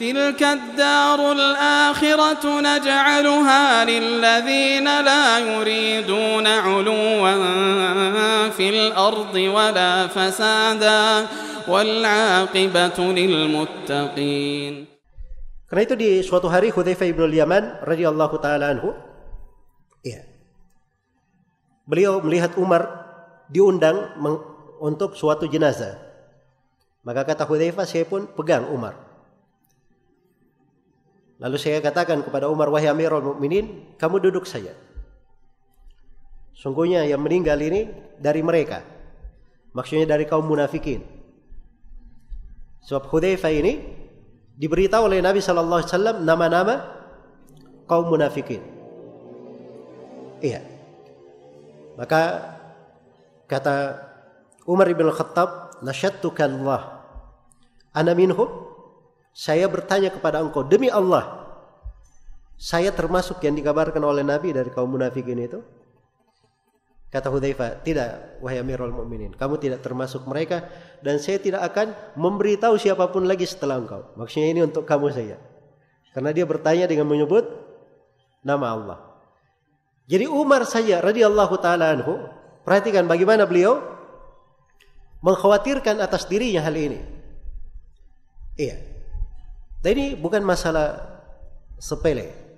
تلك الدار الآخرة نجعلها للذين لا يريدون علوا في الأرض ولا فسادا والعاقبة للمتقين Karena itu di suatu hari Hudzaifah ibn Yaman radhiyallahu taala anhu ya. Beliau melihat Umar diundang untuk suatu jenazah. Maka kata Hudzaifah saya pun pegang Umar. Lalu saya katakan kepada Umar wahai Amirul Mukminin, kamu duduk saja. Sungguhnya yang meninggal ini dari mereka. Maksudnya dari kaum munafikin. Sebab Hudayfa ini diberitahu oleh Nabi sallallahu alaihi wasallam nama-nama kaum munafikin. Iya. Maka kata Umar bin Khattab, "Nasyattuka Allah. Ana minhum saya bertanya kepada engkau, demi Allah, saya termasuk yang dikabarkan oleh Nabi dari kaum munafik ini itu? Kata Hudayfa, tidak wahai Amirul Mukminin, kamu tidak termasuk mereka dan saya tidak akan memberitahu siapapun lagi setelah engkau. Maksudnya ini untuk kamu saja. Karena dia bertanya dengan menyebut nama Allah. Jadi Umar saja radhiyallahu taala anhu, perhatikan bagaimana beliau mengkhawatirkan atas dirinya hal ini. Iya. Dan bukan masalah sepele.